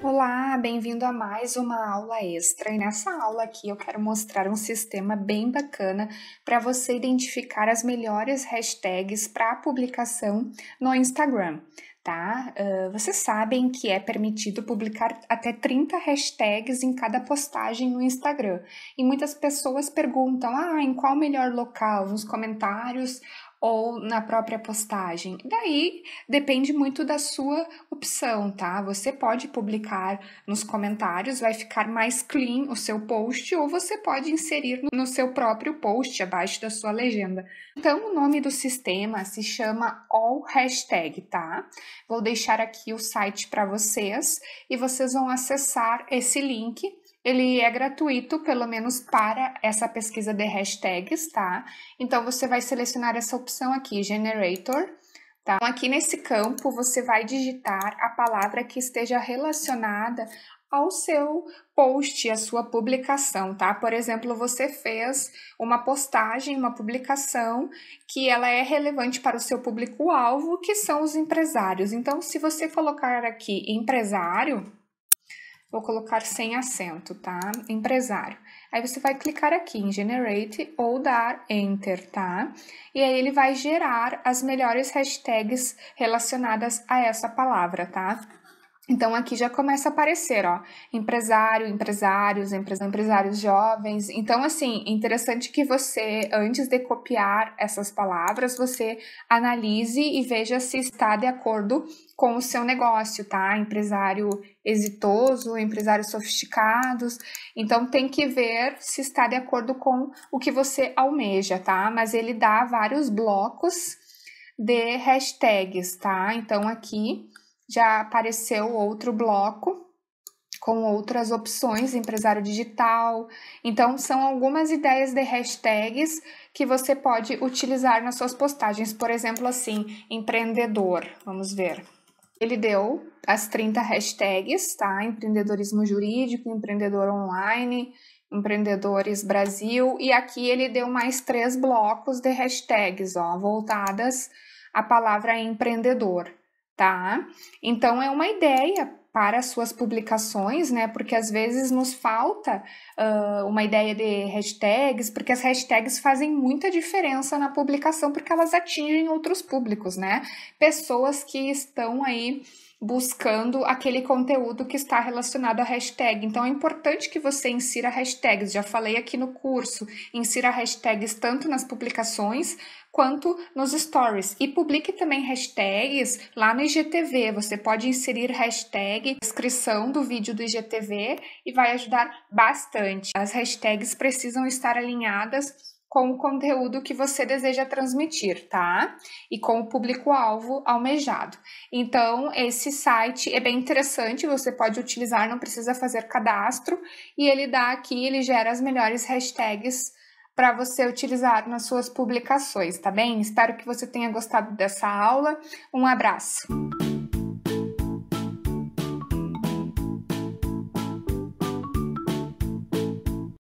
Olá, bem-vindo a mais uma aula extra. E nessa aula aqui eu quero mostrar um sistema bem bacana para você identificar as melhores hashtags para publicação no Instagram tá? Uh, vocês sabem que é permitido publicar até 30 hashtags em cada postagem no Instagram. E muitas pessoas perguntam: ah, em qual melhor local? Nos comentários ou na própria postagem. Daí depende muito da sua opção, tá? Você pode publicar nos comentários, vai ficar mais clean o seu post, ou você pode inserir no seu próprio post abaixo da sua legenda. Então, o nome do sistema se chama All Hashtag, tá? Vou deixar aqui o site para vocês e vocês vão acessar esse link. Ele é gratuito, pelo menos para essa pesquisa de hashtags, tá? Então você vai selecionar essa opção aqui, Generator. Tá? Então, aqui nesse campo, você vai digitar a palavra que esteja relacionada ao seu post, à sua publicação, tá? Por exemplo, você fez uma postagem, uma publicação que ela é relevante para o seu público-alvo, que são os empresários. Então, se você colocar aqui empresário, vou colocar sem acento, tá? Empresário. Aí você vai clicar aqui em Generate ou dar Enter, tá? E aí ele vai gerar as melhores hashtags relacionadas a essa palavra, tá? Então aqui já começa a aparecer, ó, empresário, empresários, empresários jovens. Então assim, interessante que você antes de copiar essas palavras, você analise e veja se está de acordo com o seu negócio, tá? Empresário exitoso, empresários sofisticados. Então tem que ver se está de acordo com o que você almeja, tá? Mas ele dá vários blocos de hashtags, tá? Então aqui já apareceu outro bloco com outras opções, empresário digital. Então, são algumas ideias de hashtags que você pode utilizar nas suas postagens. Por exemplo, assim, empreendedor. Vamos ver. Ele deu as 30 hashtags, tá? Empreendedorismo jurídico, empreendedor online, empreendedores Brasil. E aqui ele deu mais três blocos de hashtags, ó, voltadas à palavra empreendedor tá? Então é uma ideia para suas publicações, né? Porque às vezes nos falta uh, uma ideia de hashtags, porque as hashtags fazem muita diferença na publicação, porque elas atingem outros públicos, né? Pessoas que estão aí buscando aquele conteúdo que está relacionado à hashtag. Então é importante que você insira hashtags. Já falei aqui no curso, insira hashtags tanto nas publicações quanto nos stories. E publique também hashtags lá no IGTV. Você pode inserir hashtag descrição do vídeo do IGTV e vai ajudar bastante. As hashtags precisam estar alinhadas com o conteúdo que você deseja transmitir, tá? E com o público-alvo almejado. Então, esse site é bem interessante, você pode utilizar, não precisa fazer cadastro, e ele dá aqui, ele gera as melhores hashtags para você utilizar nas suas publicações, tá bem? Espero que você tenha gostado dessa aula. Um abraço!